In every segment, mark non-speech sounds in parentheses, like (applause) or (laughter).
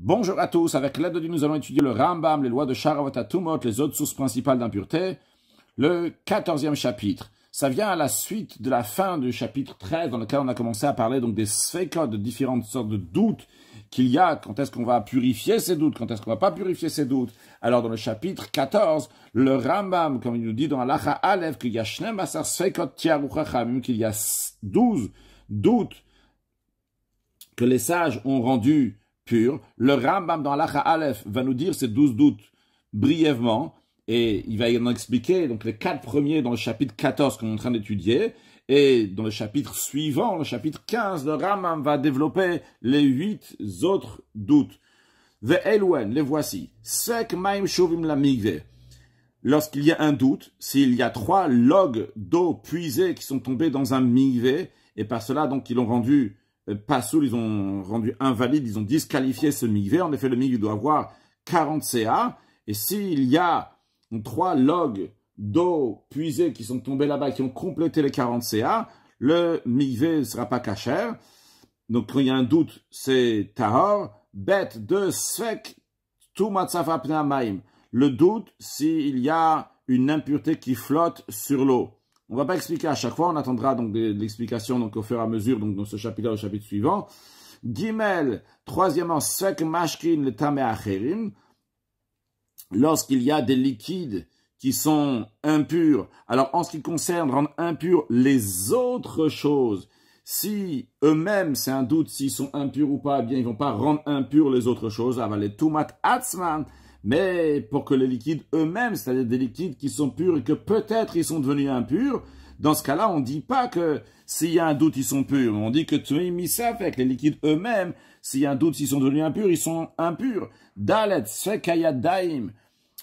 Bonjour à tous, avec l'aide de Dieu, nous allons étudier le Rambam, les lois de Tumot, les autres sources principales d'impureté, le quatorzième chapitre. Ça vient à la suite de la fin du chapitre 13, dans lequel on a commencé à parler donc des sphécodes, de différentes sortes de doutes qu'il y a, quand est-ce qu'on va purifier ces doutes, quand est-ce qu'on va pas purifier ces doutes. Alors dans le chapitre 14, le Rambam, comme il nous dit dans l'Acha Alev, qu'il y a qu'il y a 12 doutes que les sages ont rendus le Rambam dans l'Acha Aleph va nous dire ces douze doutes brièvement, et il va y en expliquer donc les quatre premiers dans le chapitre 14 qu'on est en train d'étudier, et dans le chapitre suivant, le chapitre 15, le Rambam va développer les huit autres doutes. The Elwen, les voici. shuvim la Lorsqu'il y a un doute, s'il y a trois logs d'eau puisées qui sont tombés dans un migve et par cela donc ils l'ont rendu euh, Passoul, ils ont rendu invalide, ils ont disqualifié ce migvé. En effet, le migvé doit avoir 40 CA. Et s'il y a trois logs d'eau puisée qui sont tombés là-bas, qui ont complété les 40 CA, le migvé ne sera pas caché. Donc, quand il y a un doute, c'est tahor. Bête de Svek, tout maim. Le doute, s'il y a une impureté qui flotte sur l'eau. On ne va pas expliquer à chaque fois, on attendra donc l'explication donc au fur et à mesure donc dans ce chapitre-là au chapitre suivant. Gimel, troisièmement, sek mashkin le tameacherim, lorsqu'il y a des liquides qui sont impurs. Alors en ce qui concerne rendre impurs les autres choses, si eux-mêmes, c'est un doute s'ils sont impurs ou pas, eh bien ils ne vont pas rendre impurs les autres choses. Avalet tumat atzman, mais pour que les liquides eux-mêmes, c'est-à-dire des liquides qui sont purs et que peut-être ils sont devenus impurs, dans ce cas-là, on ne dit pas que s'il y a un doute, ils sont purs. On dit que avec les liquides eux-mêmes, s'il y a un doute, s'ils sont devenus impurs, ils sont impurs. Dalet, da'im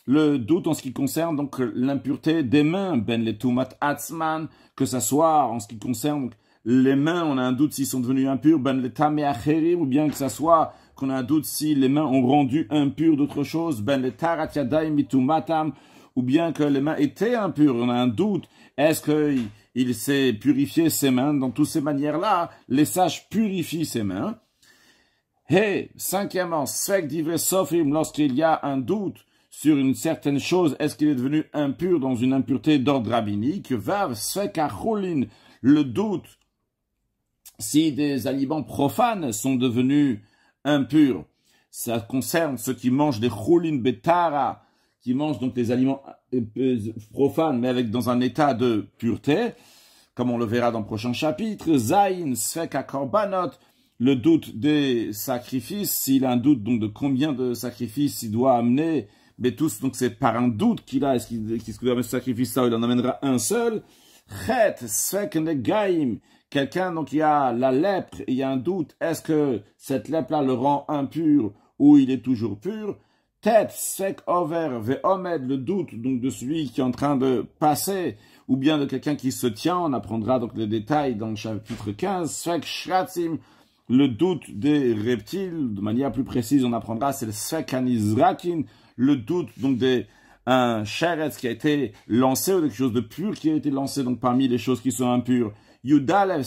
Le doute en ce qui concerne donc l'impureté des mains, ben les tumat atzman, que ce soit en ce qui concerne les mains, on a un doute s'ils sont devenus impurs, ben les ou bien que ce soit qu'on a un doute si les mains ont rendu impures d'autres choses, ben le tarat mitumatam, ou bien que les mains étaient impures, on a un doute, est-ce qu'il il, s'est purifié ses mains Dans toutes ces manières-là, les sages purifient ses mains. Et cinquièmement, lorsqu'il y a un doute sur une certaine chose, est-ce qu'il est devenu impur dans une impureté d'ordre rabbinique le doute, si des aliments profanes sont devenus impur. Ça concerne ceux qui mangent des choulin betara, qui mangent donc des aliments euh, euh, profanes, mais avec dans un état de pureté, comme on le verra dans le prochain chapitre. Zain sfek korbanot, le doute des sacrifices, s'il a un doute donc de combien de sacrifices il doit amener, mais tous, donc c'est par un doute qu'il a, est-ce qu'il doit ce sacrifice-là, il en amènera un seul. Chet sfek negaim, Quelqu'un, donc il y a la lèpre, il y a un doute, est-ce que cette lèpre-là le rend impur ou il est toujours pur Tête, sec, over, ve'omed, le doute donc de celui qui est en train de passer, ou bien de quelqu'un qui se tient, on apprendra donc les détails dans le chapitre 15, sec, Shratim, le doute des reptiles, de manière plus précise, on apprendra, c'est le anizrakin le doute donc des un qui a été lancé ou quelque chose de pur qui a été lancé donc parmi les choses qui sont impures. Yudalev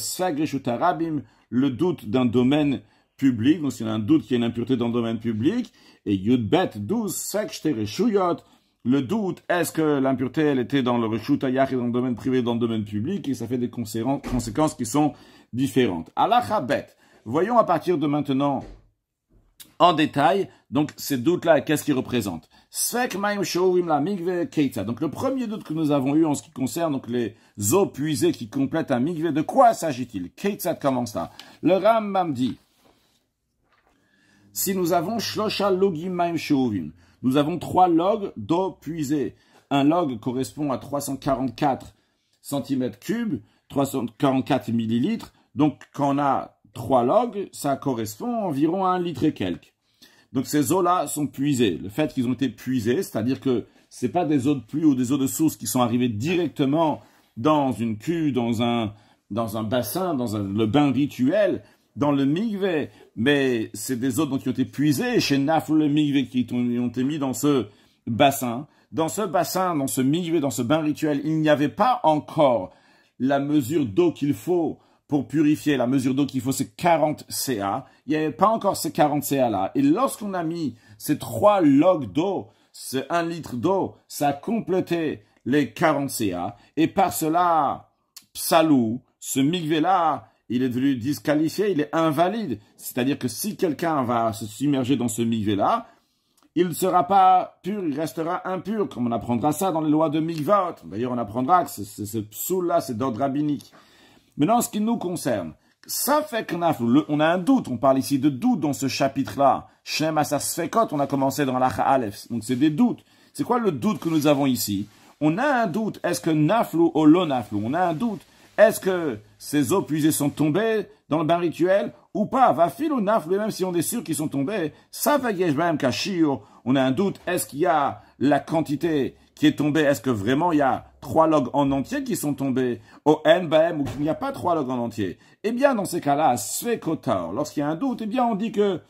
le doute d'un domaine public, donc s'il y a un doute y a une impureté dans le domaine public, et Yudbet 12 le doute, est-ce que l'impureté, elle était dans le Reshutayach et dans le domaine privé, dans le domaine public, et ça fait des conséquences qui sont différentes. voyons à partir de maintenant en détail. Donc, ces doutes-là, qu'est-ce qu'ils représentent la Migve Donc, le premier doute que nous avons eu en ce qui concerne donc, les eaux puisées qui complètent un Migve, de quoi s'agit-il Keita commence là. Le dit, si nous avons Shlosha Maim nous avons trois logs d'eau puisée. Un log correspond à 344 cm3, 344 ml. Donc, quand on a trois logs, ça correspond environ à un litre et quelques. Donc ces eaux-là sont puisées. Le fait qu'ils ont été puisés, c'est-à-dire que ce n'est pas des eaux de pluie ou des eaux de source qui sont arrivées directement dans une cuve, dans un, dans un bassin, dans le bain rituel, dans le migvé, mais c'est des eaux qui ont été puisées chez Naf le migvé qui ont, été mis dans ce bassin. Dans ce bassin, dans ce migvé, dans ce bain rituel, il n'y avait pas encore la mesure d'eau qu'il faut pour purifier la mesure d'eau qu'il faut, c'est 40 CA. Il n'y avait pas encore ces 40 CA là. Et lorsqu'on a mis ces trois logs d'eau, ce 1 litre d'eau, ça a complété les 40 CA. Et par cela, Psalou, ce migvé là, il est devenu disqualifié, il est invalide. C'est-à-dire que si quelqu'un va se submerger dans ce migvé là, il ne sera pas pur, il restera impur, comme on apprendra ça dans les lois de Mikvot. D'ailleurs, on apprendra que ce psoul-là, c'est d'ordre rabbinique. Maintenant, ce qui nous concerne, ça fait qu'on on a un doute. On parle ici de doute dans ce chapitre-là. Shem fekot. on a commencé dans l'Acha Aleph. Donc c'est des doutes. C'est quoi le doute que nous avons ici On a un doute. Est-ce que Naflou ou Lonaflu On a un doute. Est-ce que ces eaux puisées sont tombées dans le bain rituel ou pas Va ou Naflou, même si on est sûr qu'ils sont tombés. Ça fait On a un doute. Est-ce qu'il y a la quantité qui est tombée Est-ce que vraiment il y a trois logs en entier qui sont tombés, au NBM, ou qu'il n'y a pas trois logs en entier, eh bien, dans ces cas-là, lorsqu'il y a un doute, eh bien, on dit que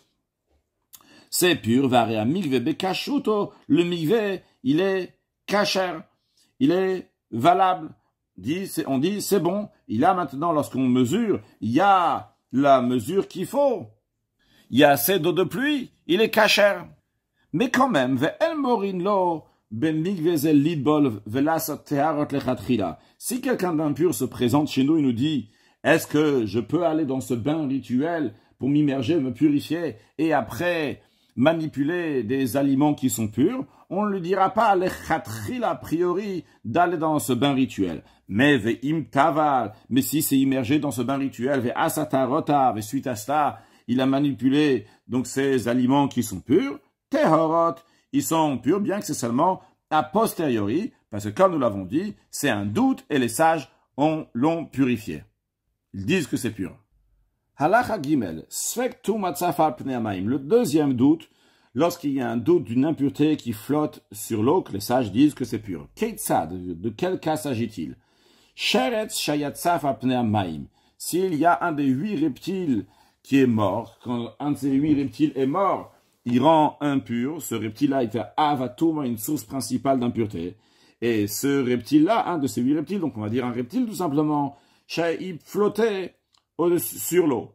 c'est pur, varia migve bekashuto, le migve, il est cachère, il est valable, on dit c'est bon, il a maintenant, lorsqu'on mesure, il y a la mesure qu'il faut, il y a assez d'eau de pluie, il est cachère, Mais quand même, El morin lo, si quelqu'un d'impur se présente chez nous et nous dit Est-ce que je peux aller dans ce bain rituel pour m'immerger, me purifier et après manipuler des aliments qui sont purs On ne lui dira pas a priori d'aller dans ce bain rituel. Mais mais si c'est immergé dans ce bain rituel, retard et suite à cela, il a manipulé donc ces aliments qui sont purs, ils sont purs, bien que c'est seulement a posteriori, parce que comme nous l'avons dit, c'est un doute et les sages l'ont purifié. Ils disent que c'est pur. Halacha Gimel, le deuxième doute, lorsqu'il y a un doute d'une impureté qui flotte sur l'eau, que les sages disent que c'est pur. de quel cas s'agit-il s'il y a un des huit reptiles qui est mort, quand un de ces huit reptiles est mort, il rend impur, ce reptile-là était avatoma, une source principale d'impureté. Et ce reptile-là, un de ces huit reptiles, donc on va dire un reptile tout simplement, il flottait sur l'eau.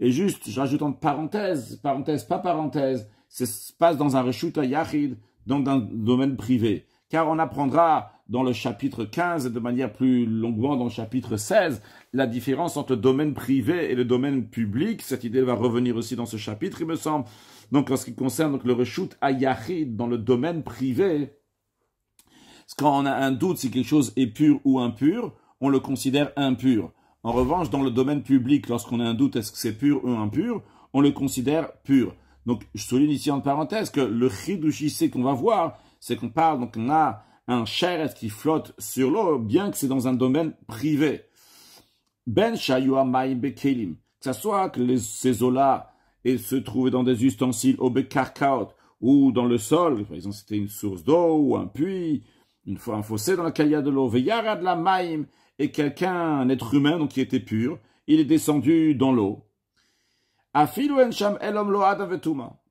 Et juste, j'ajoute en parenthèse, parenthèse, pas parenthèse, ça se passe dans un reshuta yachid, donc dans un domaine privé car on apprendra dans le chapitre 15 et de manière plus longuement dans le chapitre 16 la différence entre le domaine privé et le domaine public. Cette idée va revenir aussi dans ce chapitre, il me semble. Donc, en ce qui concerne le reshoot à dans le domaine privé, quand on a un doute si quelque chose est pur ou impur, on le considère impur. En revanche, dans le domaine public, lorsqu'on a un doute est-ce que c'est pur ou impur, on le considère pur. Donc, je souligne ici en parenthèse que le c'est qu'on va voir, c'est qu'on parle, donc on a un cher qui flotte sur l'eau, bien que c'est dans un domaine privé. Ben bekelim, que ce soit que les, ces eaux-là se trouvaient dans des ustensiles au ou dans le sol, par exemple c'était une source d'eau ou un puits, une fois un fossé dans lequel il y a de l'eau, veyara de la ma'im et quelqu'un, un être humain donc qui était pur, il est descendu dans l'eau. Afilu sham elom lo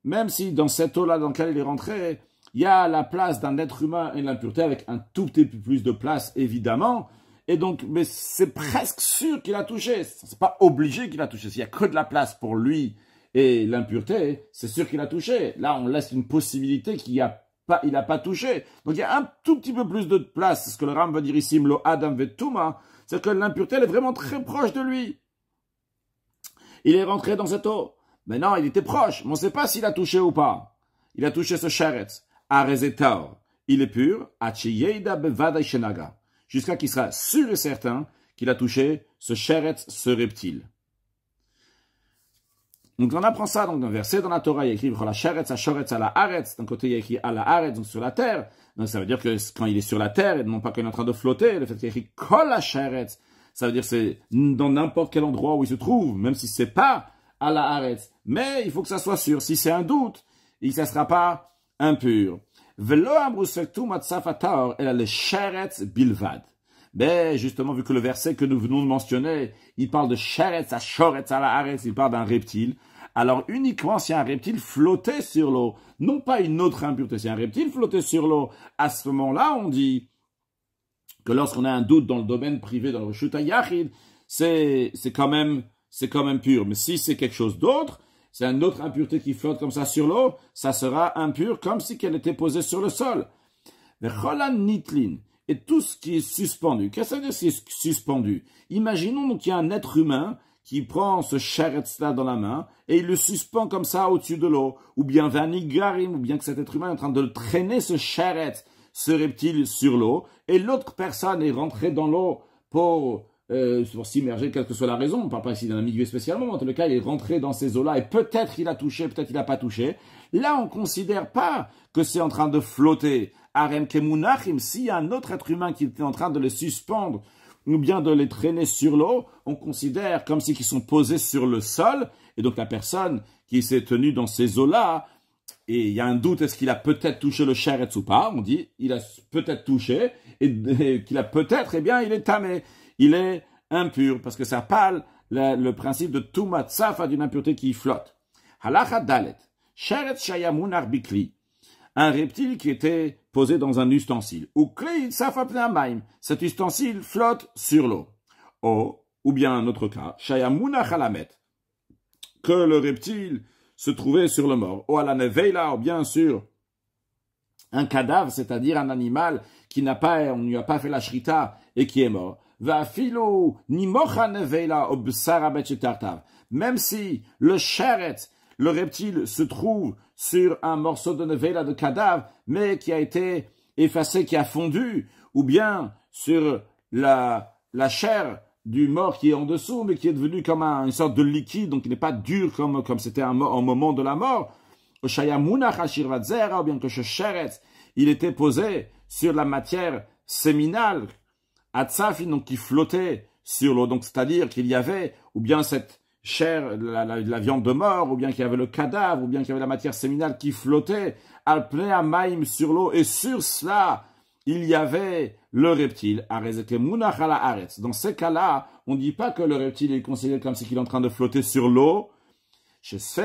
Même si dans cette eau-là dans laquelle il est rentré, il y a la place d'un être humain et l'impureté avec un tout petit peu plus de place, évidemment. Et donc, mais c'est presque sûr qu'il a touché. n'est pas obligé qu'il a touché. S'il y a que de la place pour lui et l'impureté, c'est sûr qu'il a touché. Là, on laisse une possibilité qu'il a pas, il n'a pas touché. Donc il y a un tout petit peu plus de place. C'est ce que le Ram va dire ici, Mlo Adam Vetuma. C'est que l'impureté, elle est vraiment très proche de lui. Il est rentré dans cette eau. Mais non, il était proche, mais on ne sait pas s'il a touché ou pas. Il a touché ce charrette. Il est pur, jusqu'à qu'il sera sûr et certain qu'il a touché ce chéret, ce reptile. Donc on apprend ça donc, dans un verset dans la Torah, il y a écrit la sheretz, à la D'un côté, il y a écrit donc sur la terre. ça veut dire que quand il est sur la terre, et non pas qu'il est en train de flotter, le fait qu'il y écrit ça veut dire c'est dans n'importe quel endroit où il se trouve, même si c'est pas à la aretz. Mais il faut que ça soit sûr. Si c'est un doute, il ne sera pas impur. bilvad. Mais ben, justement, vu que le verset que nous venons de mentionner, il parle de sharet, à shoretz à la il parle d'un reptile. Alors uniquement si un reptile flottait sur l'eau, non pas une autre impureté, si un reptile flottait sur l'eau, à ce moment-là, on dit que lorsqu'on a un doute dans le domaine privé, dans le Yahid, Yachid, c'est quand même c'est quand même pur. Mais si c'est quelque chose d'autre, c'est une autre impureté qui flotte comme ça sur l'eau, ça sera impur comme si qu'elle était posée sur le sol. nitlin. Et tout ce qui est suspendu. Qu'est-ce que c'est suspendu Imaginons qu'il y a un être humain qui prend ce charrette-là dans la main et il le suspend comme ça au-dessus de l'eau, ou bien Vanigarim, ou bien que cet être humain est en train de traîner ce charrette, ce reptile sur l'eau, et l'autre personne est rentrée dans l'eau pour euh, pour s'immerger, quelle que soit la raison. On ne parle pas ici d'un milieu spécialement. En tout cas, il est rentré dans ces eaux-là et peut-être il a touché, peut-être il n'a pas touché. Là, on ne considère pas que c'est en train de flotter. Arem Kemunachim, s'il y a un autre être humain qui était en train de les suspendre ou bien de les traîner sur l'eau, on considère comme si ils sont posés sur le sol. Et donc la personne qui s'est tenue dans ces eaux-là, et il y a un doute, est-ce qu'il a peut-être touché le et ou pas On dit, il a peut-être touché, et, et qu'il a peut-être, eh bien, il est tamé il est impur, parce que ça parle le, principe de Safa, d'une impureté qui flotte. Halacha dalet, un reptile qui était posé dans un ustensile. Ou klei cet ustensile flotte sur l'eau. Oh, ou bien un autre cas, shayamun que le reptile se trouvait sur le mort. Ou à la ou bien sûr, un cadavre, c'est-à-dire un animal qui n'a pas, on ne lui a pas fait la shrita et qui est mort. Même si le charet, le reptile, se trouve sur un morceau de nevela de cadavre, mais qui a été effacé, qui a fondu, ou bien sur la, la chair du mort qui est en dessous, mais qui est devenu comme un, une sorte de liquide, donc il n'est pas dur comme comme c'était un, au moment de la mort. ou bien que il était posé sur la matière séminale donc qui flottait sur l'eau, donc c'est-à-dire qu'il y avait, ou bien cette chair, la, la, viande de mort, ou bien qu'il y avait le cadavre, ou bien qu'il y avait la matière séminale qui flottait, à maïm sur l'eau, et sur cela, il y avait le reptile, Dans ces cas-là, on ne dit pas que le reptile est considéré comme ce qu'il est en train de flotter sur l'eau, parce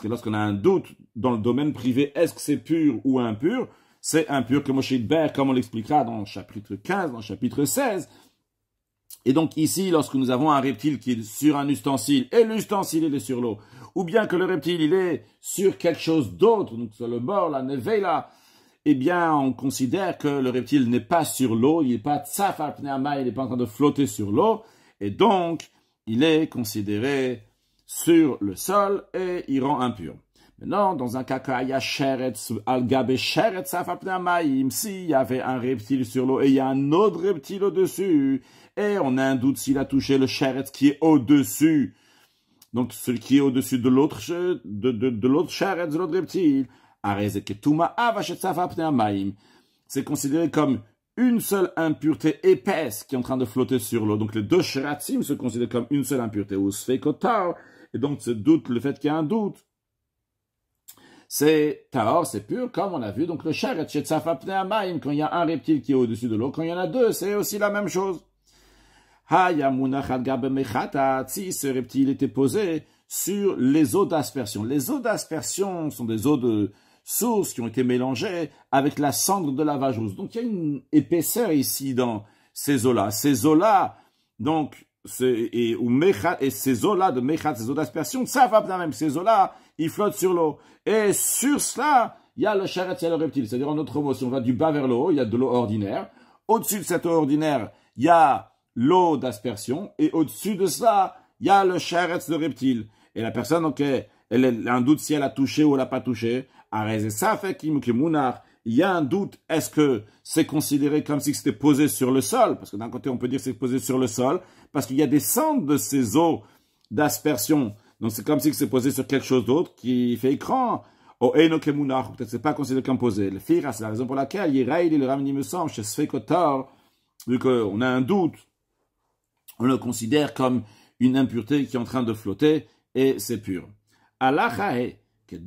que lorsqu'on a un doute dans le domaine privé, est-ce que c'est pur ou impur c'est impur, comme Moshe Ber, comme on l'expliquera dans le chapitre 15, dans le chapitre 16. Et donc ici, lorsque nous avons un reptile qui est sur un ustensile, et l'ustensile il est sur l'eau, ou bien que le reptile il est sur quelque chose d'autre, donc sur le bord, la nevela, eh bien on considère que le reptile n'est pas sur l'eau, il n'est pas tsafar pneama, il n'est pas en train de flotter sur l'eau, et donc il est considéré sur le sol et il rend impur. Non, dans un a sheretz, al sheretz maïm, s'il y avait un reptile sur l'eau et il y a un autre reptile au-dessus, et eh, on a un doute s'il a touché le sheretz qui est au-dessus. Donc, celui qui est au-dessus de l'autre, de, de, l'autre l'autre reptile. Ah, C'est considéré comme une seule impureté épaisse qui est en train de flotter sur l'eau. Donc les deux sheratim se considèrent comme une seule impureté. Ou sfekotar. Et donc ce doute, le fait qu'il y a un doute, c'est taor, c'est pur, comme on a vu. Donc le char, quand il y a un reptile qui est au-dessus de l'eau, quand il y en a deux, c'est aussi la même chose. Si ce reptile était posé sur les eaux d'aspersion. Les eaux d'aspersion sont des eaux de source qui ont été mélangées avec la cendre de la Donc il y a une épaisseur ici dans ces eaux-là. Ces eaux-là, donc, et, ou et ces eaux-là de mechat, ces eaux d'aspersion, ça va bien même, ces eaux-là, ils flottent sur l'eau. Et sur cela, il y a le charrette, et le reptile. C'est-à-dire, en autre mot, si on va du bas vers le haut, il y a de l'eau ordinaire. Au-dessus de cette eau ordinaire, il y a l'eau d'aspersion. Et au-dessus de ça, il y a le charrette, de reptile. Et la personne, ok, elle, elle a un doute si elle a touché ou elle n'a pas touché. Arrez ça fait qu'il il y a un doute, est-ce que c'est considéré comme si c'était posé sur le sol Parce que d'un côté, on peut dire que c'est posé sur le sol, parce qu'il y a des cendres de ces eaux d'aspersion. Donc c'est comme si c'est posé sur quelque chose d'autre qui fait écran. Au oh, Enokemunar, eh, peut-être c'est pas considéré comme posé. Le Fira, c'est la raison pour laquelle il et le Ramini me semble chez vu qu'on a un doute, on le considère comme une impureté qui est en train de flotter et c'est pur. De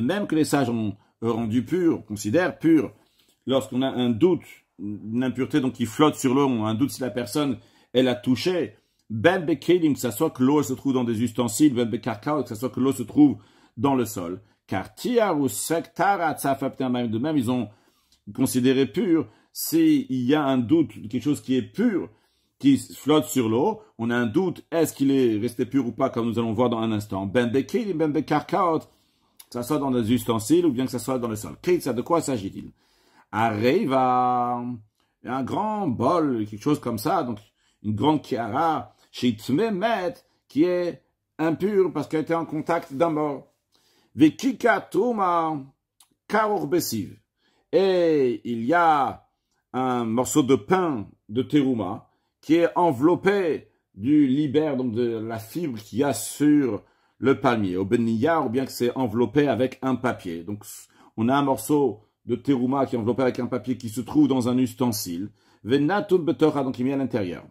même que les sages ont rendu pur, considèrent pur, lorsqu'on a un doute, une impureté donc qui flotte sur l'eau, on a un doute si la personne, elle a touché, ben que ça soit que l'eau se trouve dans des ustensiles, ben que ça soit que l'eau se trouve dans le sol. Car de même, ils ont considéré pur s'il y a un doute, quelque chose qui est pur, qui flotte sur l'eau. On a un doute, est-ce qu'il est resté pur ou pas, comme nous allons voir dans un instant. Ben ben que ça soit dans les ustensiles ou bien que ça soit dans le sol. ça de quoi s'agit-il Arriva, un grand bol, quelque chose comme ça, donc une grande kiara, met qui est impure parce qu'elle était en contact d'un mort. Et il y a un morceau de pain de teruma qui est enveloppé du libère, donc de la fibre qu'il y a sur le palmier, au benillard, ou bien que c'est enveloppé avec un papier. Donc, on a un morceau de terouma qui est enveloppé avec un papier qui se trouve dans un ustensile. donc il met à l'intérieur.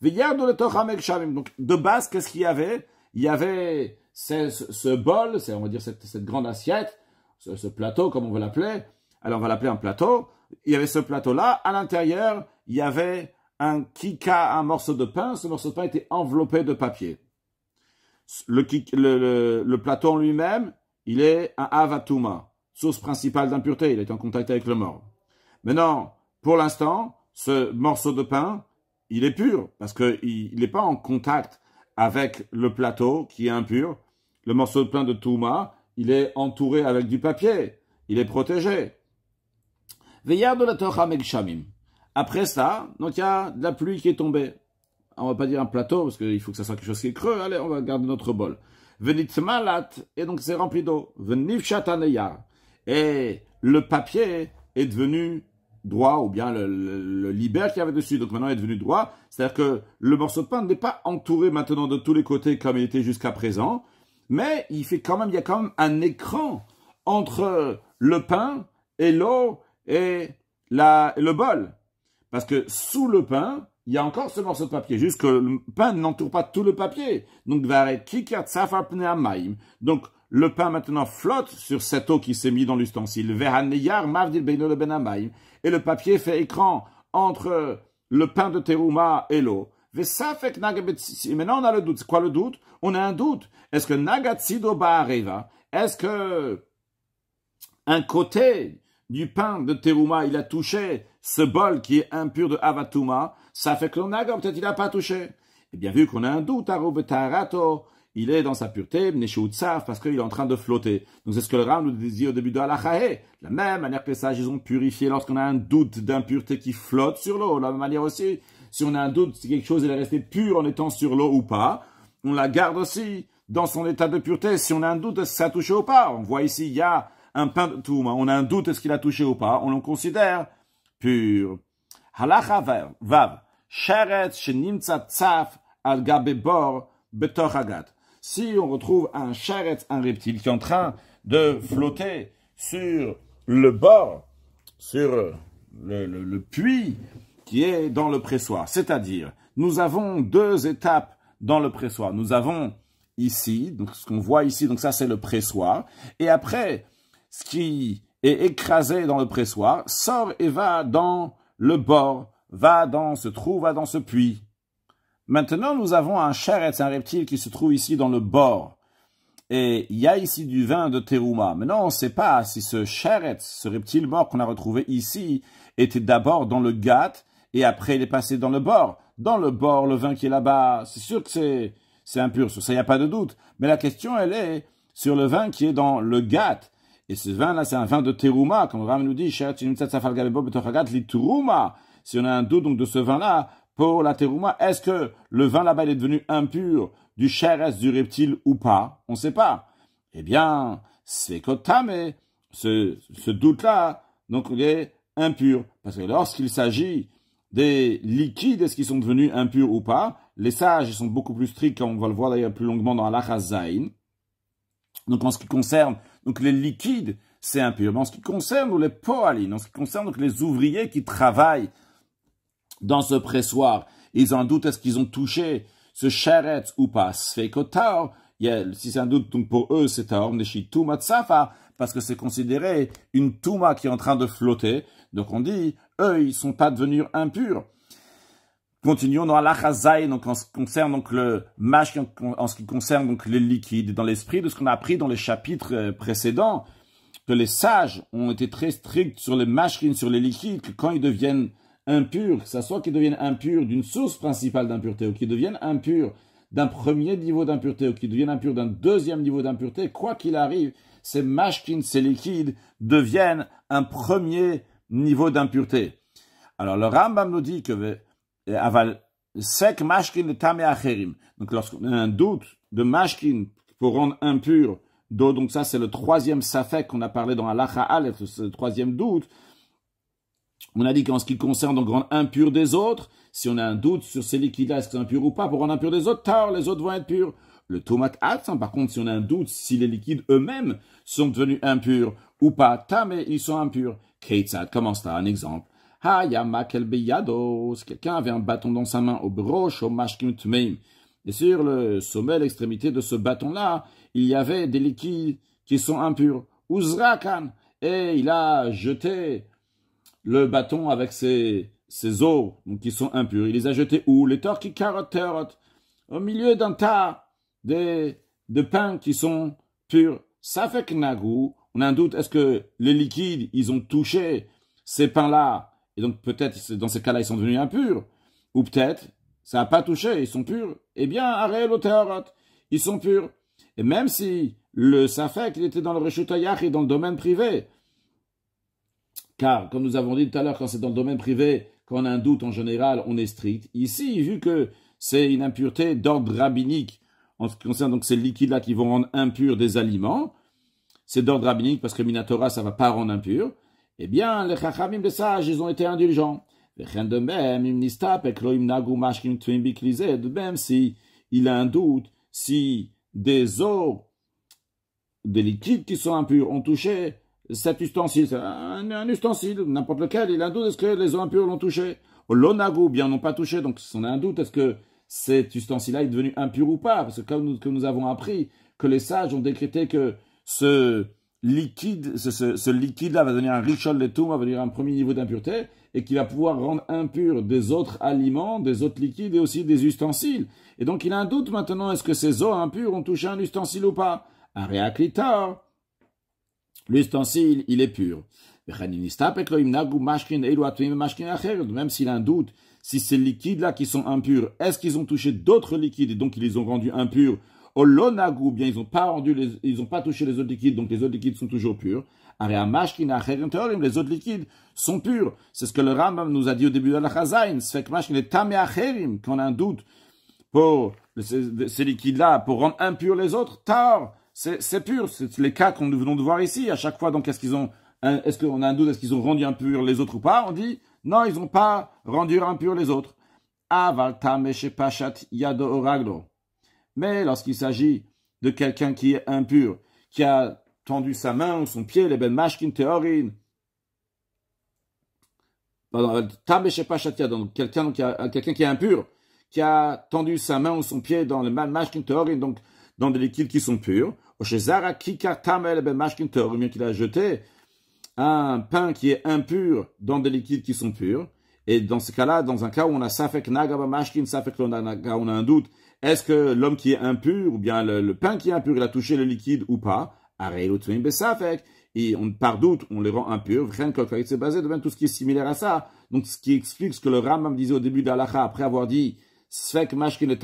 le Donc, de base, qu'est-ce qu'il y avait? Il y avait ce, ce bol, on va dire cette, grande assiette, ce, plateau, comme on va l'appeler. Alors, on va l'appeler un plateau. Il y avait ce plateau-là. À l'intérieur, il y avait un kika, un morceau de pain, ce morceau de pain était enveloppé de papier. Le, plateau en lui-même, il est un avatuma, source principale d'impureté, il est en contact avec le mort. Maintenant, pour l'instant, ce morceau de pain, il est pur, parce qu'il n'est pas en contact avec le plateau qui est impur. Le morceau de pain de Touma, il est entouré avec du papier, il est protégé. Veillard de la Torah Megshamim. Après ça, donc il y a de la pluie qui est tombée. On va pas dire un plateau, parce qu'il faut que ça soit quelque chose qui est creux. Allez, on va garder notre bol. Venit malat, et donc c'est rempli d'eau. Venit chataneya. Et le papier est devenu droit, ou bien le, libère qu'il avait dessus. Donc maintenant, il est devenu droit. C'est-à-dire que le morceau de pain n'est pas entouré maintenant de tous les côtés comme il était jusqu'à présent. Mais il fait quand même, il y a quand même un écran entre le pain et l'eau et le bol. Parce que sous le pain, il y a encore ce morceau de papier, juste que le pain n'entoure pas tout le papier. Donc, donc le pain maintenant flotte sur cette eau qui s'est mise dans l'ustensile. Et le papier fait écran entre le pain de Teruma et l'eau. Maintenant, on a le doute. C'est quoi le doute On a un doute. Est-ce que do Baareva, est-ce que un côté du pain de Teruma, il a touché ce bol qui est impur de Avatuma, ça fait que l'on a peut-être il n'a pas touché. Et eh bien vu qu'on a un doute, il est dans sa pureté, parce qu'il est en train de flotter. Donc c'est ce que le Ram nous dit au début de De La même manière que les sages, ils ont purifié lorsqu'on a un doute d'impureté qui flotte sur l'eau. La même manière aussi, si on a un doute si quelque chose est resté pur en étant sur l'eau ou pas, on la garde aussi dans son état de pureté. Si on a un doute, ça a ou pas. On voit ici, il y a un pain de hein. on a un doute est-ce qu'il a touché ou pas, on le considère pur. vav, al Si on retrouve un sheret, un reptile qui est en train de flotter sur le bord, sur euh, le, puits qui est dans le pressoir. C'est-à-dire, nous avons deux étapes dans le pressoir. Nous avons ici, donc ce qu'on voit ici, donc ça c'est le pressoir. Et après, ce qui est écrasé dans le pressoir, sort et va dans le bord, va dans ce trou, va dans ce puits. Maintenant, nous avons un charrette, un reptile qui se trouve ici dans le bord. Et il y a ici du vin de Teruma. Maintenant, on ne sait pas si ce charrette, ce reptile mort qu'on a retrouvé ici, était d'abord dans le gâte et après il est passé dans le bord. Dans le bord, le vin qui est là-bas, c'est sûr que c'est, impur, ça, il n'y a pas de doute. Mais la question, elle est sur le vin qui est dans le gâte et ce vin-là, c'est un vin de terouma, comme Ram nous dit, si on a un doute donc de ce vin-là, pour la terouma, est-ce que le vin là-bas est devenu impur du chérès du reptile ou pas On ne sait pas. Eh bien, c'est mais ce, ce doute-là, donc il est impur. Parce que lorsqu'il s'agit des liquides, est-ce qu'ils sont devenus impurs ou pas Les sages sont beaucoup plus stricts, on va le voir d'ailleurs plus longuement dans la Zain. Donc en ce qui concerne donc les liquides, c'est impur. Mais en ce qui concerne les poalines, en ce qui concerne les ouvriers qui travaillent dans ce pressoir, ils en doute, est-ce qu'ils ont touché ce charrette ou pas. s'il si c'est un doute, pour eux, c'est Taor tout Tumatsafa, parce que c'est considéré une tuma qui est en train de flotter. Donc on dit, eux, ils ne sont pas devenus impurs. Continuons dans la donc en ce qui concerne donc le en ce qui concerne donc les liquides, dans l'esprit de ce qu'on a appris dans les chapitres euh, précédents, que les sages ont été très stricts sur les machines, sur les liquides, que quand ils deviennent impurs, que ce soit qu'ils deviennent impurs d'une source principale d'impureté, ou qu'ils deviennent impurs d'un premier niveau d'impureté, ou qu'ils deviennent impurs d'un deuxième niveau d'impureté, quoi qu'il arrive, ces machines, ces liquides deviennent un premier niveau d'impureté. Alors le Rambam nous dit que aval euh, sec, mashkin le Donc lorsqu'on a un doute de mashkin pour rendre impur d'eau, donc ça c'est le troisième safek qu'on a parlé dans alacha Aleph, c'est le troisième doute. On a dit qu'en ce qui concerne donc rendre impur des autres, si on a un doute sur ces liquides-là, est-ce qu'ils sont impurs ou pas, pour rendre impur des autres, tard, les autres vont être purs. Le tomate absent, hein, par contre, si on a un doute si les liquides eux-mêmes sont devenus impurs ou pas, tamé, ils sont impurs. comment ça un exemple. Quelqu'un avait un bâton dans sa main, au broche, au meim. Et sur le sommet, l'extrémité de ce bâton-là, il y avait des liquides qui sont impurs. Uzrakan. Et il a jeté le bâton avec ses, ses os, donc qui sont impurs. Il les a jetés où Les torki carottes au milieu d'un tas de, de pains qui sont purs. Ça fait Nagu, on a un doute, est-ce que les liquides, ils ont touché ces pains-là et donc peut-être dans ces cas-là, ils sont devenus impurs. Ou peut-être, ça n'a pas touché, ils sont purs. Eh bien, le théorot. ils sont purs. Et même si le Safek, il était dans le rechutayach et dans le domaine privé. Car, comme nous avons dit tout à l'heure, quand c'est dans le domaine privé, quand on a un doute en général, on est strict. Ici, vu que c'est une impureté d'ordre rabbinique, en ce qui concerne donc ces liquides-là qui vont rendre impurs des aliments, c'est d'ordre rabbinique parce que Minatora, ça ne va pas rendre impur eh bien, les chachamim, les sages, ils ont été indulgents. De même, si il a un doute, si des eaux, des liquides qui sont impurs ont touché cet ustensile, un, ustensile, n'importe lequel, il a un doute, est-ce que les eaux impures l'ont touché L'onagou, bien, n'ont pas touché, donc s'il on a un doute, est-ce que cet ustensile-là est devenu impur ou pas Parce que comme que nous avons appris, que les sages ont décrété que ce liquide, ce, liquide-là va devenir un richol de tout, va devenir un premier niveau d'impureté, et qui va pouvoir rendre impur des autres aliments, des autres liquides et aussi des ustensiles. Et donc il a un doute maintenant, est-ce que ces eaux impures ont touché un ustensile ou pas Un L'ustensile, il est pur. Même s'il a un doute, si ces liquides-là qui sont impurs, est-ce qu'ils ont touché d'autres liquides et donc ils les ont rendus impurs bien, ils n'ont pas rendu ils ont pas touché les autres liquides, donc les autres liquides sont toujours purs. Les autres liquides sont purs. C'est ce que le Rambam nous a dit au début de la Chazayin Quand on a un doute pour ces liquides-là, pour rendre impurs les autres, c'est pur. C'est les cas qu'on nous venons de voir ici. À chaque fois, donc, est-ce qu'ils ont, est-ce qu'on a un doute, est-ce qu'ils ont rendu impurs les autres ou pas? On dit, non, ils n'ont pas rendu impurs les autres. Aval yado oraglo. Mais lorsqu'il s'agit de quelqu'un qui est impur, qui a tendu sa main ou son pied, les ben mashkin teorin, pardon, donc quelqu'un qui, a, quelqu'un qui est impur, qui a tendu sa main ou son pied dans le ben mashkin teorin, donc dans des liquides qui sont purs, chez kika tamel ben mashkin teorin, qu'il a jeté un pain qui est impur dans des liquides qui sont purs, et dans ce cas-là, dans un cas où on a Safek Mashkin, Safek on a un doute, est-ce que l'homme qui est impur, ou bien le, pain qui est impur, il a touché le liquide ou pas et par doute, on les rend impurs. c'est basé devant tout ce qui est similaire à ça. Donc, ce qui explique ce que le Rambam disait au début d'Alacha, après avoir dit Sfek Mashkin et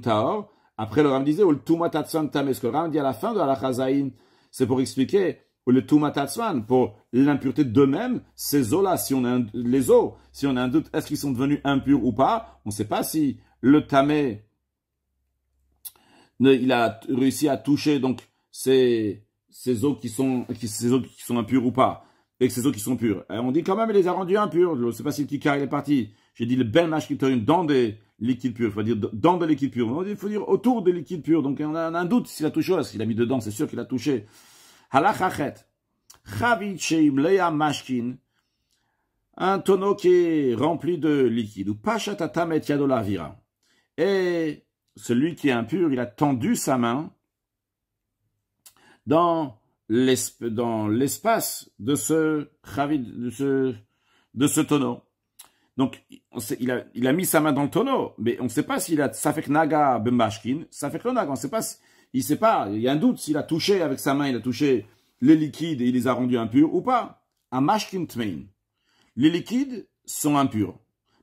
Taor, après le Rambam disait Tames, ce que le Rambam dit à la fin de Alacha Zain, c'est pour expliquer ou le Tumatatswan, pour l'impureté d'eux-mêmes, ces eaux-là, si on a les eaux, si on a un doute, est-ce qu'ils sont devenus impurs ou pas On ne sait pas si le tamé, il a réussi à toucher donc ces, eaux qui sont, sont impures ou pas, et ces eaux qui sont pures. on dit quand même, il les a rendues impures. Je ne sais pas si le kikar est parti. J'ai dit le bel mashkitorium dans des liquides purs. Il faut dire dans des liquides Il faut dire autour des liquides purs. Donc on a, un doute s'il a touché, s'il a mis dedans, c'est sûr qu'il a touché. Halachachet. Chavit mashkin. Un tonneau qui est rempli de liquide. Ou pachatatam et yadolavira. Et celui qui est impur, il a tendu sa main dans l'espace de ce chavit, de ce, de ce tonneau. Donc, sait, il, a, il a, mis sa main dans le tonneau, mais on ne sait pas s'il a Safek Naga Bemashkin, Safek Naga, on ne sait pas il ne sait pas, il y a un doute s'il a touché avec sa main, il a touché les liquides et il les a rendus impurs ou pas. à Les liquides sont impurs.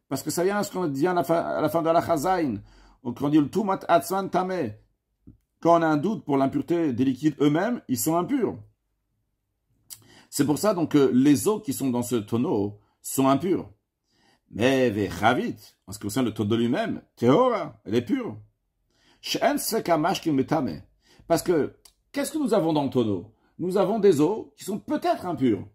Parce que ça vient à ce qu'on dit à la fin, de la chazain. on dit le tumat atzvan Quand on a un doute pour l'impureté des liquides eux-mêmes, ils sont impurs. C'est pour ça donc que les eaux qui sont dans ce tonneau sont impures. Mais Ravit, en ce qui concerne le tonneau lui-même, théora, elle est pure. Parce que, qu'est-ce que nous avons dans le tonneau Nous avons des eaux qui sont peut-être impures.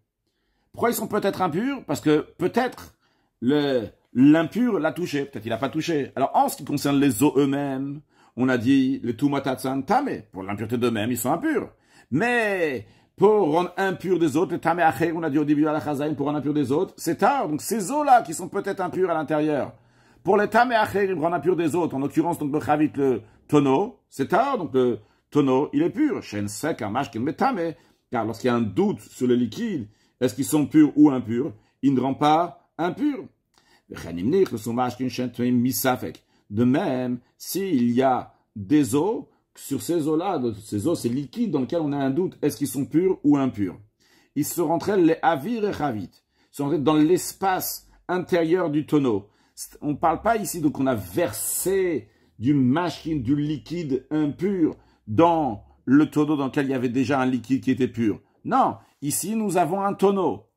Pourquoi ils sont peut-être impurs Parce que peut-être l'impur l'a touché, peut-être il n'a pas touché. Alors en ce qui concerne les eaux eux-mêmes, on a dit les tumatatsan pour l'impureté d'eux-mêmes, ils sont impurs. Mais pour rendre impur des autres, les acher, on a dit au début à la chazaïn, pour rendre impur des autres, c'est tard. Donc ces eaux-là qui sont peut-être impures à l'intérieur, pour les acher, pour rendre impur des autres, en l'occurrence donc le chavit, le, tonneau, c'est tard, donc le euh, tonneau, il est pur. Chaine sec, un Car lorsqu'il y a un doute sur le liquide, est-ce qu'ils sont purs ou impurs, il ne rend pas impur. De même, s'il y a des eaux, sur ces eaux-là, ces eaux, ces liquides dans lesquels on a un doute, est-ce qu'ils sont purs ou impurs Ils se rentraient les avir et ravit. dans l'espace intérieur du tonneau. On ne parle pas ici, donc on a versé du machine, du liquide impur dans le tonneau dans lequel il y avait déjà un liquide qui était pur. Non, ici nous avons un tonneau.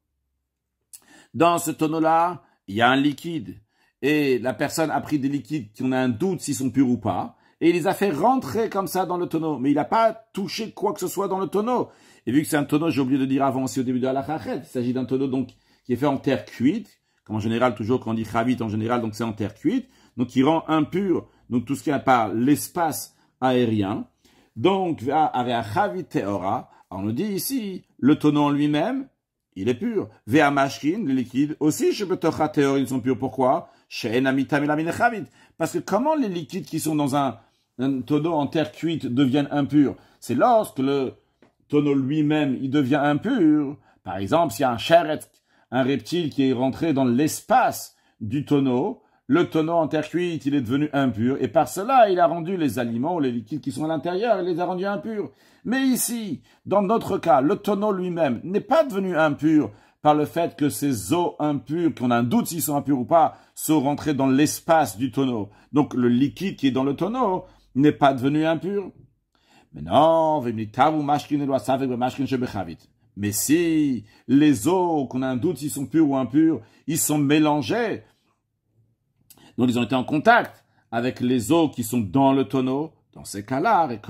Dans ce tonneau-là, il y a un liquide. Et la personne a pris des liquides qu'on a un doute s'ils sont purs ou pas. Et il les a fait rentrer comme ça dans le tonneau. Mais il n'a pas touché quoi que ce soit dans le tonneau. Et vu que c'est un tonneau, j'ai oublié de dire avant aussi au début de la il s'agit d'un tonneau donc qui est fait en terre cuite, comme en général toujours quand on dit chavit en général, donc c'est en terre cuite, donc qui rend impur donc tout ce qui est par l'espace aérien. Donc, on nous dit ici, le tonneau en lui-même, il est pur. Vea mashkin, le liquide, aussi, ils sont purs. Pourquoi? Parce que comment les liquides qui sont dans un, tonneau en terre cuite deviennent impurs? C'est lorsque le tonneau lui-même, il devient impur. Par exemple, s'il y a un sheret, un reptile qui est rentré dans l'espace du tonneau, le tonneau en terre cuite, il est devenu impur, et par cela, il a rendu les aliments les liquides qui sont à l'intérieur, il les a rendus impurs. Mais ici, dans notre cas, le tonneau lui-même n'est pas devenu impur par le fait que ces eaux impures, qu'on a un doute s'ils sont impurs ou pas, sont rentrées dans l'espace du tonneau. Donc le liquide qui est dans le tonneau n'est pas devenu impur. Mais non, mais si les eaux qu'on a un doute s'ils sont purs ou impurs, ils sont mélangés donc ils ont été en contact avec les eaux qui sont dans le tonneau. Dans ces cas-là, avec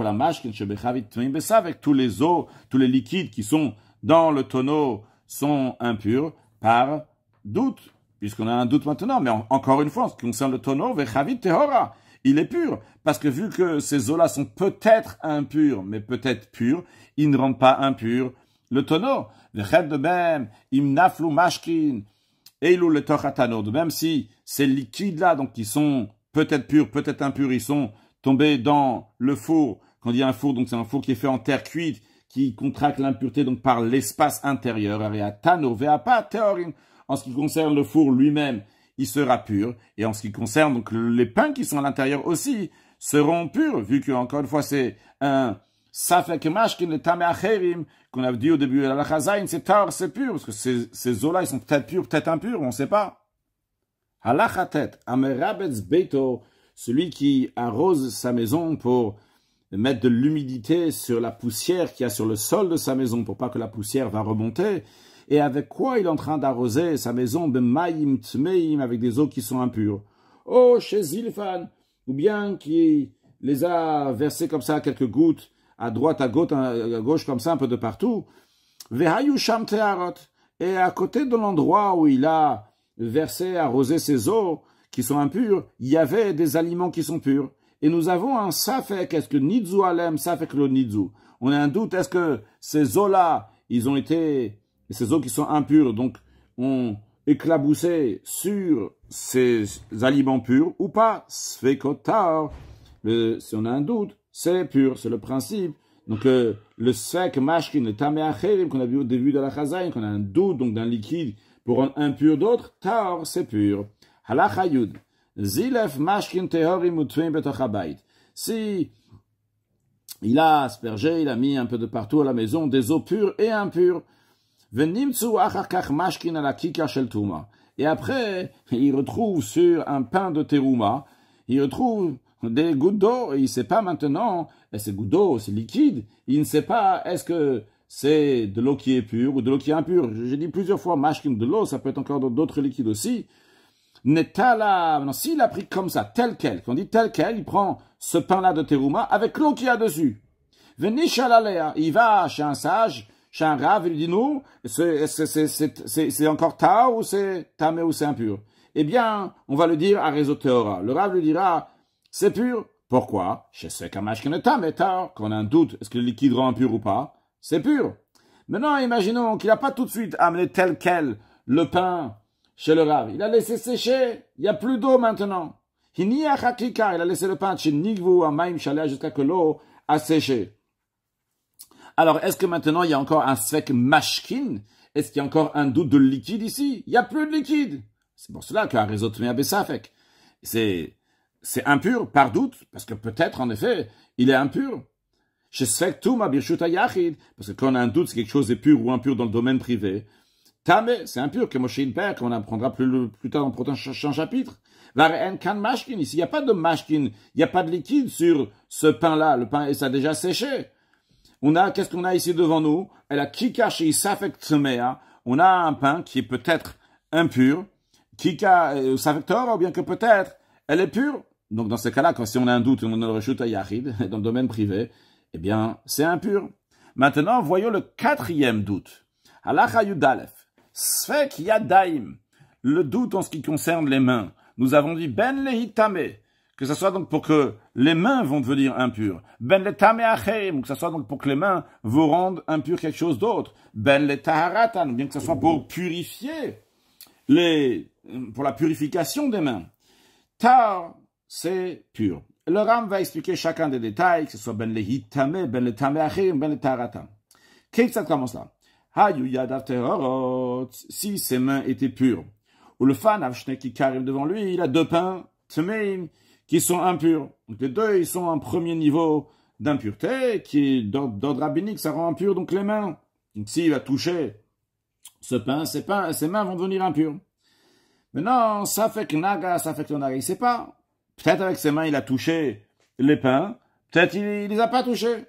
tous les eaux, tous les liquides qui sont dans le tonneau sont impurs par doute, puisqu'on a un doute maintenant. Mais encore une fois, en ce qui concerne le tonneau, il est pur, parce que vu que ces eaux-là sont peut-être impures, mais peut-être pures, ils ne rendent pas impurs le tonneau. mashkin, Eilou le de même si ces liquides-là, donc qui sont peut-être purs, peut-être impurs, ils sont tombés dans le four. Quand il y a un four, donc c'est un four qui est fait en terre cuite, qui contracte l'impureté donc par l'espace intérieur. En ce qui concerne le four lui-même, il sera pur. Et en ce qui concerne donc les pains qui sont à l'intérieur aussi, seront purs, vu que encore une fois c'est un Safek Mashkin, le qu'on a dit au début c'est tard c'est pur, parce que ces, ces eaux-là, ils sont peut-être purs, peut-être impurs, on ne sait pas. Halachatet, Amerabetz Beto, celui qui arrose sa maison pour mettre de l'humidité sur la poussière qu'il y a sur le sol de sa maison pour pas que la poussière va remonter. Et avec quoi il est en train d'arroser sa maison Maïm Tmeim, avec des eaux qui sont impures. Oh, chez Zilfan, ou bien qui les a versées comme ça à quelques gouttes à droite, à gauche, hein, à gauche comme ça, un peu de partout. Et à côté de l'endroit où il a versé, arrosé ses eaux qui sont impures, il y avait des aliments qui sont purs. Et nous avons un safek, est-ce que nidzu alem, safek le nidzu. On a un doute, est-ce que ces eaux-là, ils ont été, ces eaux qui sont impures, donc, ont éclaboussé sur ces aliments purs ou pas, Svekotar, si on a un doute, c'est pur, c'est le principe. Donc le, sec mashkin, le qu'on a vu au début de la chazaïn, qu'on a un doute, donc d'un liquide, pour un impur d'autre, taor, c'est pur. Halachayud. Zilef mashkin tehorim Si il a aspergé, il a mis un peu de partout à la maison des eaux pures et impures. Et après, il retrouve sur un pain de terouma, il retrouve des gouttes d'eau, il ne sait pas maintenant, et c'est gouttes d'eau, c'est liquide, il ne sait pas est-ce que c'est de l'eau qui est pure ou de l'eau qui est impure. J'ai dit plusieurs fois, mashkin de l'eau, ça peut être encore d'autres liquides aussi. Netala, s'il a pris comme ça, tel quel, quand on dit tel quel, il prend ce pain-là de Teruma avec l'eau qui y a dessus. Venishalalea, il va chez un sage, chez un rave, il lui dit que c'est encore ta ou c'est tamé ou c'est impur. Eh bien, on va le dire à Réseau Le rave lui dira, c'est pur. Pourquoi Qu'on a un doute, est-ce que le liquide rend pur ou pas C'est pur. Maintenant, imaginons qu'il n'a pas tout de suite amené tel quel le pain chez le rave. Il a laissé sécher, il n'y a plus d'eau maintenant. Il a laissé le pain chez Nigvu, à Maim, jusqu'à que l'eau a séché. Alors, est-ce que maintenant il y a encore un sec mashkin Est-ce qu'il y a encore un doute de liquide ici Il n'y a plus de liquide. C'est pour cela qu'un réseau à Bessafek. C'est c'est impur par doute, parce que peut-être, en effet, il est impur. Je sais tout m'a Parce que quand on a un doute, c'est quelque chose est pur ou impur dans le domaine privé. Tamé, c'est impur, que Moshe père, qu'on apprendra plus, tard dans le prochain chapitre. kan mashkin, ici, il n'y a pas de mashkin, il n'y a pas de liquide sur ce pain-là, le pain, ça a déjà séché. On a, qu'est-ce qu'on a ici devant nous? Elle a kika on a un pain qui est peut-être impur, kika, euh, ou bien que peut-être, elle est pure. Donc dans ce cas-là, quand si on a un doute, on le le à Yahid, (laughs) dans le domaine privé, eh bien, c'est impur. Maintenant, voyons le quatrième doute. à Yudalef. Sfek Yadaim. Le doute en ce qui concerne les mains. Nous avons dit Ben Lehitame. Que ce soit donc pour que les mains vont devenir impures. Ben le Achem. Que ce soit donc pour que les mains vous rendent impures quelque chose d'autre. Ben le Taharatan. Bien que ce soit pour purifier les, pour la purification des mains. Tar c'est pur. Le Ram va expliquer chacun des détails, que ce soit ben le hitame, ben le tame achirim, ben le tarata. Qu'est-ce que commence là? Hayu yadav terorot, si ses mains étaient pures. Ou le fan qui karim devant lui, il a deux pains, qui sont impurs. Donc les deux, ils sont un premier niveau d'impureté, qui est d'ordre rabbinique, ça rend impur donc les mains. si s'il a touché ce pain, ses, pains, ses mains vont devenir impures. non ça fait que naga, ça fait que naga, il sait pas. Peut-être avec ses mains, il a touché les pains. Peut-être il ne les a pas touchés.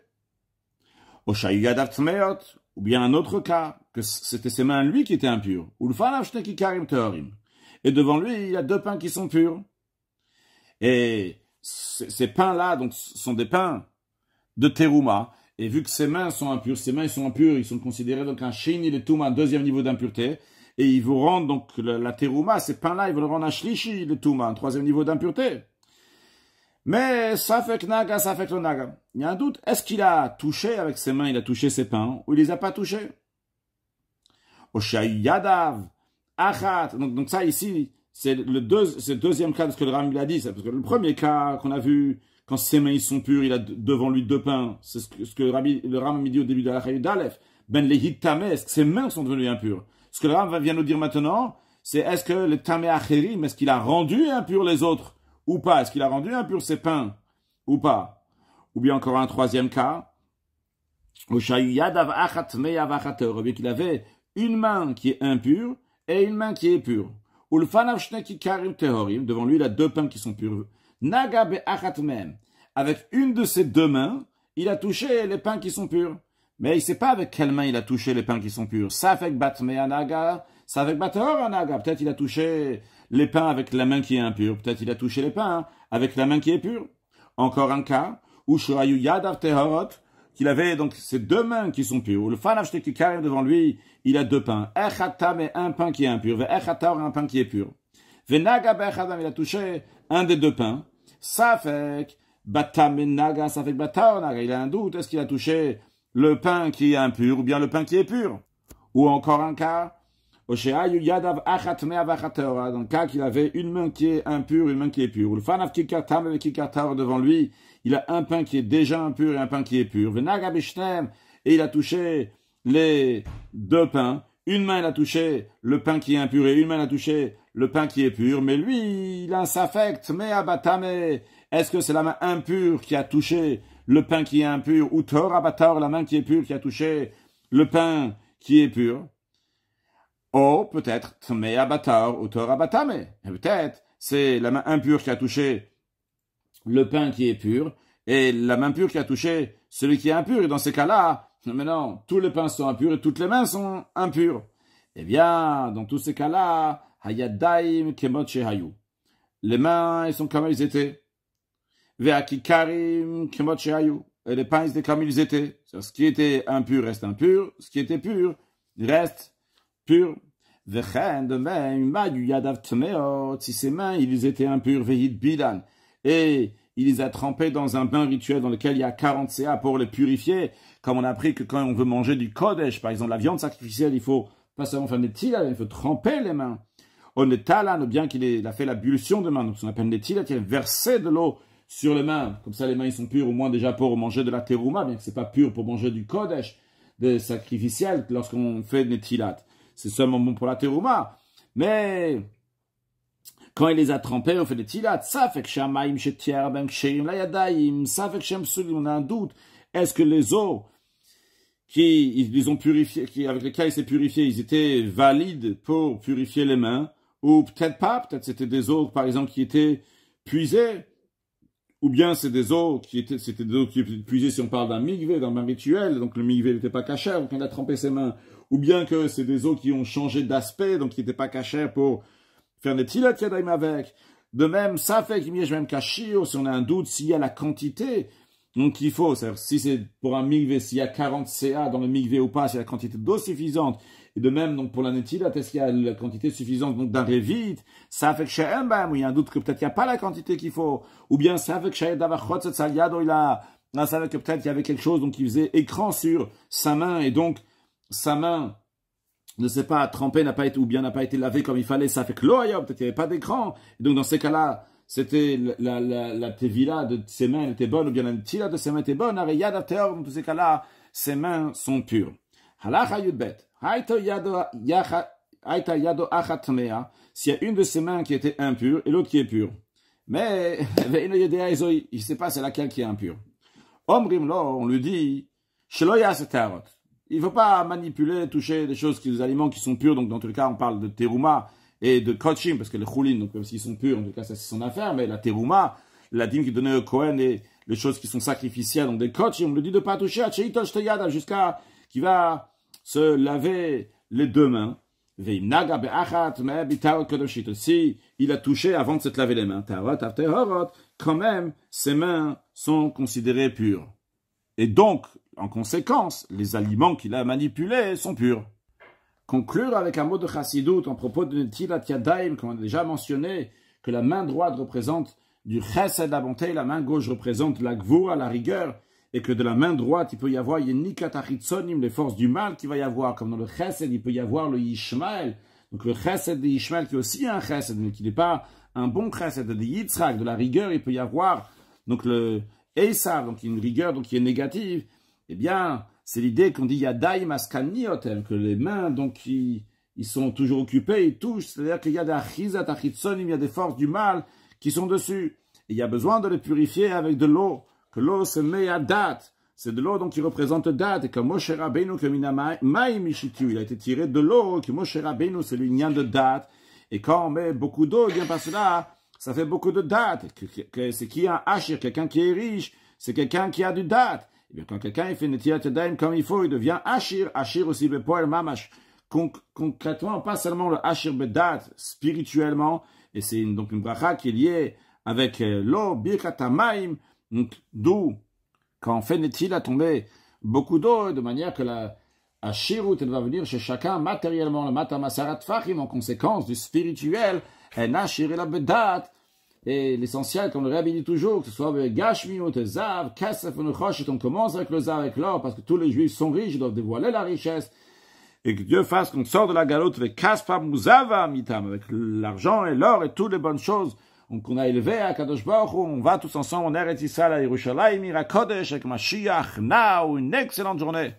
Ou bien un autre cas, que c'était ses mains, lui, qui étaient impures. Et devant lui, il y a deux pains qui sont purs. Et ces pains-là, donc, sont des pains de Teruma. Et vu que ses mains sont impures, ses mains, ils sont impures, ils sont considérés donc un il le tout un deuxième niveau d'impureté. Et ils vous rendent donc la, Terouma, ces pains-là, ils vous le rendre un le un troisième niveau d'impureté. Mais ça fait naga, ça fait naga. Il y a un doute. Est-ce qu'il a touché avec ses mains, il a touché ses pains, ou il les a pas touchés Oshayadav, achat. Donc, ça ici, c'est le, deuxième cas de ce que le Ram il a dit. Parce que le premier cas qu'on a vu, quand ses mains sont pures, il a devant lui deux pains. C'est ce que, le, Rabbi, le dit au début de la d'Aleph. Ben lehit est-ce que ses mains sont devenues impures Ce que le Ram vient nous dire maintenant, c'est est-ce que le tamé acherim, est-ce qu'il a rendu impurs les autres ou pas Est-ce qu'il a rendu impur ses pains ou pas Ou bien encore un troisième cas, au bien qu'il avait une main qui est impure et une main qui est pure. ou karim Devant lui, il a deux pains qui sont purs. Nagabe achatmem. Avec une de ses deux mains, il a touché les pains qui sont purs. Mais il ne sait pas avec quelle main il a touché les pains qui sont purs. Ça fait batme naga ça fait batteur naga Peut-être il a touché les pains avec la main qui est impure. Peut-être il a touché les pains hein. avec la main qui est pure. Encore un cas où qu'il avait donc ces deux mains qui sont pures. Le acheté qui carré devant lui, il a deux pains. Echatam et un pain qui est impur. et un pain qui est pur. Venaga il a touché un des deux pains. Safek batam naga safek naga. Il a un doute. Est-ce qu'il a touché le pain qui est impur ou bien le pain qui est pur? Ou encore un cas Yadav dans le cas qu'il avait une main qui est impure, une main qui est pure. Le fanav devant lui, il a un pain qui est déjà impur et un pain qui est pur. et il a touché les deux pains. Une main, il a touché le pain qui est impur et une main, il a touché le pain qui est pur. Mais lui, il a un s'affecte, mais abatame. Est-ce que c'est la main impure qui a touché le pain qui est impur ou tor abatar, la main qui est pure qui a touché le pain qui est pur? Ou oh, peut-être, Batar ou Peut-être, c'est la main impure qui a touché le pain qui est pur, et la main pure qui a touché celui qui est impur. Et dans ces cas-là, maintenant, tous les pains sont impurs et toutes les mains sont impures. Eh bien, dans tous ces cas-là, Hayadaim Kemot Les mains, elles sont comme elles étaient. Veakikarim Kemot Et les pains, ils comme ils étaient. Ce qui était impur reste impur, ce qui était pur reste pur. Si ses mains, ils étaient impurs, bilan. Et il les a trempés dans un bain rituel dans lequel il y a 40 CA pour les purifier. Comme on a appris que quand on veut manger du kodesh, par exemple la viande sacrificielle, il faut pas seulement faire des tilas, il faut tremper les mains. On est talan, bien qu'il a fait la de main, donc qu'on appelle des tilas, il a versé de l'eau sur les mains. Comme ça, les mains, ils sont pures, au moins déjà pour manger de la terouma, bien que c'est pas pur pour manger du kodesh, des sacrificiels, lorsqu'on fait des tilates c'est seulement bon pour la terouma. Mais quand il les a trempés, on fait des tilats. Ça fait que shamaim ben kshirim la yadaim. Ça fait que shem On a un doute. Est-ce que les eaux qui ils ont purifié, qui avec lesquelles ils s'est purifié, ils étaient valides pour purifier les mains ou peut-être pas. Peut-être c'était des eaux par exemple qui étaient puisées. Ou bien c'est des eaux qui étaient, c'était des eaux qui étaient puisées si on parle d'un migvé, d'un rituel, donc le migvé n'était pas caché, donc il a trempé ses mains ou bien que c'est des eaux qui ont changé d'aspect, donc qui n'étaient pas cachés pour faire des a avec. De même, ça fait qu'il y a même caché, si on a un doute, s'il y a la quantité, donc il faut, si c'est pour un migvé, s'il y a 40 CA dans le migvé ou pas, s'il y a la quantité d'eau suffisante, et de même, donc pour la netilat, est-ce qu'il y a la quantité suffisante donc d'un révite Ça fait que chez Mbam, il y a un doute que peut-être il n'y a pas la quantité qu'il faut, ou bien ça fait que chez Davachot, il a, ça fait que peut-être il y avait quelque chose donc qui faisait écran sur sa main, et donc sa main ne s'est pas trempée, n'a pas été, ou bien n'a pas été lavée comme il fallait, ça fait que l'eau peut-être qu'il n'y avait pas d'écran. Donc dans ces cas-là, c'était la, la, la, tevila de ses mains, était bonne, ou bien la tila de ses mains était bonne, yad dans tous ces cas-là, ses mains sont pures. Halacha yudbet, haïta yado achatmea, s'il y a une de ses mains qui était impure et l'autre qui est pure. Mais, (laughs) il ne sait pas c'est laquelle qui est impure. Omrim on lui dit, shloya setarot. Il ne faut pas manipuler, toucher des choses, des aliments qui sont purs. Donc, dans tous les cas, on parle de teruma et de Kochim parce que les choulin, donc même s'ils sont purs, en tout cas, c'est son affaire, mais la teruma la dîme qui donnait au Cohen et les choses qui sont sacrificielles, donc des kochim, on lui dit de ne pas toucher à ce qu'il va se laver les deux mains. Si il a touché avant de se laver les mains, quand même, ses mains sont considérées pures. Et donc, en conséquence, les aliments qu'il a manipulés sont purs. Conclure avec un mot de chassidoute en propos de Netilat comme on a déjà mentionné, que la main droite représente du chesed, la bonté, la main gauche représente la à la rigueur, et que de la main droite, il peut y avoir Yenikataritsonim, les forces du mal qui va y avoir, comme dans le chesed, il peut y avoir le Yishmael, donc le chesed de Yishmael qui est aussi un chesed, mais qui n'est pas un bon chesed, de Yitzhak, de la rigueur, il peut y avoir donc le Eissar, donc une rigueur qui est négative, eh bien, c'est l'idée qu'on dit Yadai Maskaniot, que les mains, donc, ils, sont toujours occupés, ils touchent, c'est-à-dire qu'il y a des achizat, il y a des forces du mal qui sont dessus. il y a besoin de les purifier avec de l'eau, que l'eau se met à date. C'est de l'eau donc qui représente date. Et que Moshe Rabbeinu, que il a été tiré de l'eau, que Moshe Rabbeinu, c'est l'union de date. Et quand on met beaucoup d'eau, eh bien par cela, ça fait beaucoup de date. C'est qui un hachir, quelqu'un qui est riche, c'est quelqu'un qui a du date. Et eh quand quelqu'un fait une daim comme il faut, il devient Ashir, Ashir aussi Bepoel Mamash. concrètement, pas seulement le Ashir Bedat, spirituellement, et c'est donc une bracha qui est liée avec euh, l'eau, donc d'où, quand on a tombé beaucoup d'eau, de manière que la Ashirut, elle va venir chez chacun matériellement, le Matamasarat Fahim, en conséquence du spirituel, un achir et la Bedat, et l'essentiel qu'on le réhabilite toujours, que ce soit euh, Gashmiut, euh, Zav, Kasef, et on commence avec le avec l'or, parce que tous les Juifs sont riches, ils doivent dévoiler la richesse, et que Dieu fasse qu'on sorte de la galotte avec Kaspa Muzava Mitam, avec l'argent et l'or et toutes les bonnes choses qu'on a élevées à Kadosh Baruch on va tous ensemble on Eretz Yisrael à Yerushalayim, Kodesh avec Mashiach, now, une excellente journée